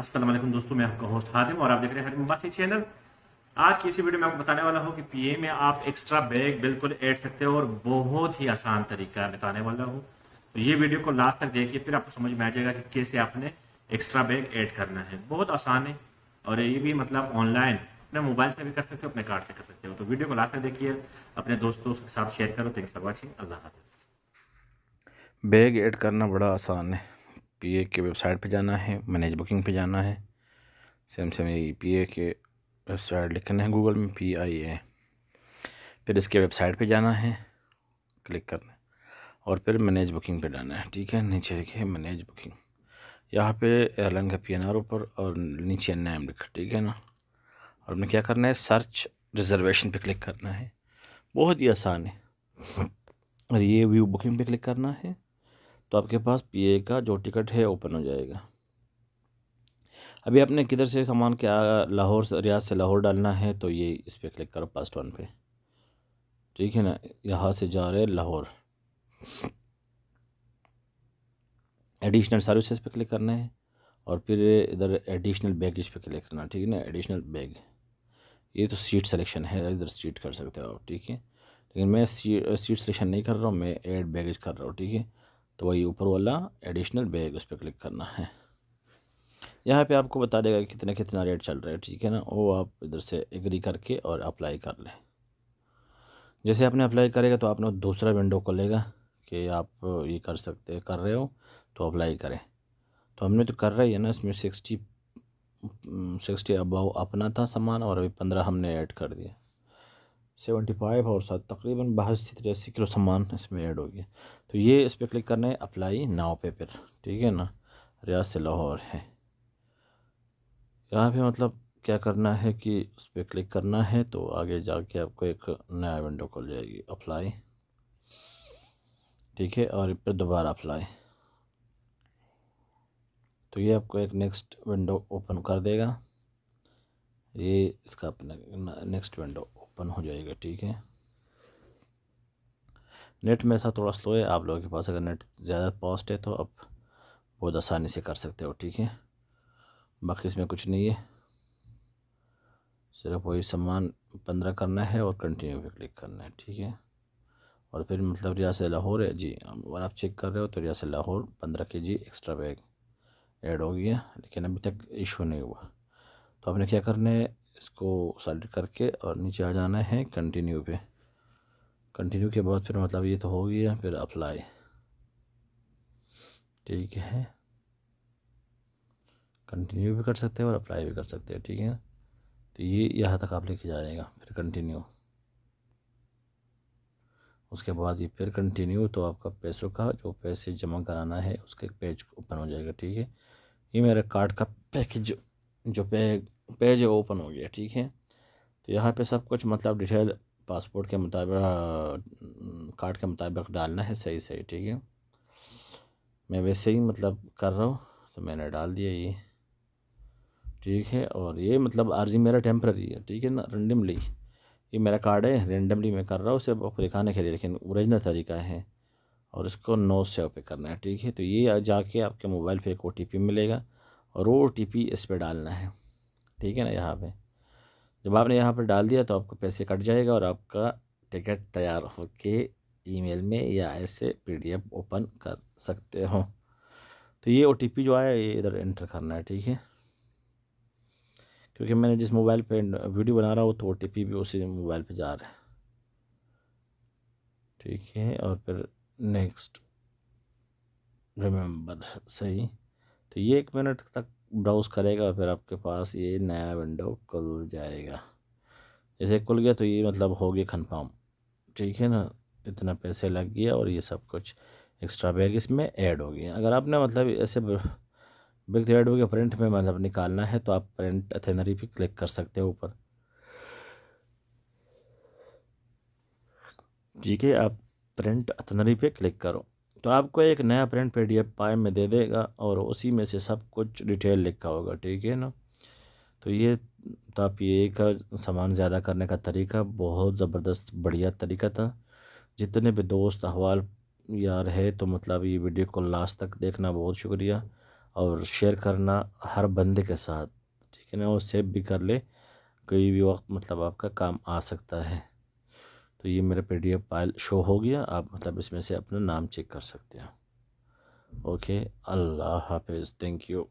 असल दोस्तों मैं आपका होस्ट हातिम और आप देख रहे हैं हातिम अब्बासी चैनल आज की इसी वीडियो में आपको बताने वाला हूँ कि पीए में आप एक्स्ट्रा बैग बिल्कुल ऐड सकते हो और बहुत ही आसान तरीका बताने वाला हूँ तो ये वीडियो को लास्ट तक देखिए फिर आपको समझ में आ जाएगा कि कैसे आपने एक्स्ट्रा बैग ऐड करना है बहुत आसान है और ये भी मतलब ऑनलाइन अपने मोबाइल से भी कर सकते हो अपने कार्ड से कर सकते हो तो वीडियो को लास्ट तक देखिए अपने दोस्तों के साथ शेयर करो थैंक्स फॉर वॉचिंग अल्लाह हाफिज़ बैग ऐड करना बड़ा आसान है पी ए के वेबसाइट पे जाना है मैनेज बुकिंग पे जाना है सेम सेम यही पी ए के वेबसाइट लिखना है गूगल में पी आई ए फिर इसके वेबसाइट पे जाना है क्लिक करना है और फिर मैनेज बुकिंग पे जाना है ठीक है नीचे लिखे मैनेज बुकिंग यहाँ पे एयरलाइन का पी एन आर ऊपर और नीचे नेम लिख ठीक है ना और हमें क्या करना है सर्च रिजर्वेशन पे क्लिक करना है बहुत ही आसान है और ये व्यू बुकिंग पे क्लिक करना है तो आपके पास ए का जो टिकट है ओपन हो जाएगा अभी आपने किधर से सामान क्या लाहौर से रियाज से लाहौर डालना है तो ये इस पर क्लिक करो पास्ट वन पे ठीक है ना यहाँ से जा रहे लाहौर एडिशनल सर्विसेज पे क्लिक करना है और फिर इधर एडिशनल बैगेज पे क्लिक करना ठीक है ना एडिशनल बैग ये तो सीट सिलेक्शन है इधर सीट कर सकते हो आप ठीक है लेकिन मैं सीट सीट सिलेक्शन नहीं कर रहा हूँ मैं एड बैगेज कर रहा हूँ ठीक है तो वही ऊपर वाला एडिशनल बैग उस पर क्लिक करना है यहाँ पे आपको बता देगा कि कितना कितना रेट चल रहा है ठीक है ना वो आप इधर से एग्री करके और अप्लाई कर लें जैसे आपने अप्लाई करेगा तो आपने दूसरा विंडो खोलेगा कि आप ये कर सकते कर रहे हो तो अप्लाई करें तो हमने तो कर रही है ना इसमें सिक्सटी सिक्सटी अबाव अपना था सामान और अभी पंद्रह हमने ऐड कर दिया सेवेंटी फाइव और साथ तकरीबन बहस से तिरासी किलो सामान इसमें ऐड हो गया तो ये इस पर क्लिक करना है अप्लाई नाव पे पर ठीक है ना रियाज से लाहौर है यहाँ पे मतलब क्या करना है कि उस पर क्लिक करना है तो आगे जाके आपको एक नया विंडो खुल जाएगी अप्लाई ठीक है और फिर दोबारा अप्लाई तो ये आपको एक नेक्स्ट विंडो ओपन कर देगा ये इसका अपना नेक्स्ट विंडो ओपन हो जाएगा ठीक है नेट में ऐसा थोड़ा स्लो है आप लोगों के पास अगर नेट ज़्यादा पॉस्ट है तो आप बहुत आसानी से कर सकते हो ठीक है बाकी इसमें कुछ नहीं है सिर्फ वही सामान पंद्रह करना है और कंटिन्यू पे क्लिक करना है ठीक है और फिर मतलब रियासत लाहौर है जी अगर आप चेक कर रहे हो तो रियासत लाहौर पंद्रह के जी एक्स्ट्रा बैग ऐड हो गया लेकिन अभी तक इशू नहीं हुआ तो आपने क्या करना है इसको सेलेक्ट करके और नीचे आ जाना है कंटिन्यू पे कंटिन्यू के बाद फिर मतलब ये तो हो गया फिर अप्लाई ठीक है कंटिन्यू भी कर सकते हैं और अप्लाई भी कर सकते हैं ठीक है तो ये यहाँ तक आप लेके जाएगा फिर कंटिन्यू उसके बाद ये फिर कंटिन्यू तो आपका पैसों का जो पैसे जमा कराना है उसके पेज ओपन हो जाएगा ठीक है ये मेरा कार्ड का पैकेज जो पे पेज है ओपन हो गया ठीक है तो यहाँ पे सब कुछ मतलब डिटेल पासपोर्ट के मुताबिक कार्ड के मुताबिक डालना है सही सही ठीक है मैं वैसे ही मतलब कर रहा हूँ तो मैंने डाल दिया ये ठीक है और ये मतलब आर्जी मेरा टेम्प्रेरी है ठीक है ना रेंडमली ये मेरा कार्ड है रेंडमली मैं कर रहा हूँ सिर्फ आपको दिखाने के लिए लेकिन ओरिजिनल तरीका है और इसको नो सेव पे करना है ठीक है तो ये जाके आपके मोबाइल पे एक ओ मिलेगा और ओ टी पी इस पर डालना है ठीक है ना यहाँ पे जब आपने यहाँ पर डाल दिया तो आपको पैसे कट जाएगा और आपका टिकट तैयार होके ईमेल में या ऐसे पीडीएफ ओपन कर सकते हो तो ये ओ जो आया ये इधर एंटर करना है ठीक है क्योंकि मैंने जिस मोबाइल पे वीडियो बना रहा हूँ तो ओ भी उसी मोबाइल पे जा रहा है ठीक है और फिर नेक्स्ट रिमेंबर सही तो ये एक मिनट तक ब्राउज़ करेगा फिर आपके पास ये नया विंडो खुल जाएगा जैसे खुल गया तो ये मतलब हो गया कन्फर्म ठीक है ना इतना पैसे लग गया और ये सब कुछ एक्स्ट्रा बैग इसमें ऐड हो गया अगर आपने मतलब ऐसे बिग थ्रेड हो गया प्रिंट में मतलब निकालना है तो आप प्रिंट अथेनरी भी क्लिक कर सकते हो ऊपर ठीक है आप प्रिंट अथनरी पे क्लिक करो तो आपको एक नया प्रिंट पी डी फाइल में दे देगा और उसी में से सब कुछ डिटेल लिखा होगा ठीक है ना तो ये तो आप ये का सामान ज़्यादा करने का तरीका बहुत ज़बरदस्त बढ़िया तरीका था जितने भी दोस्त अहवाल यार है तो मतलब ये वीडियो को लास्ट तक देखना बहुत शुक्रिया और शेयर करना हर बंदे के साथ ठीक है ना और सेव भी कर ले कोई भी वक्त मतलब आपका काम आ सकता है तो ये मेरा P D F file show हो गया आप मतलब इसमें से अपना नाम चेक कर सकते हैं ओके अल्लाह हाफिज़ थैंक यू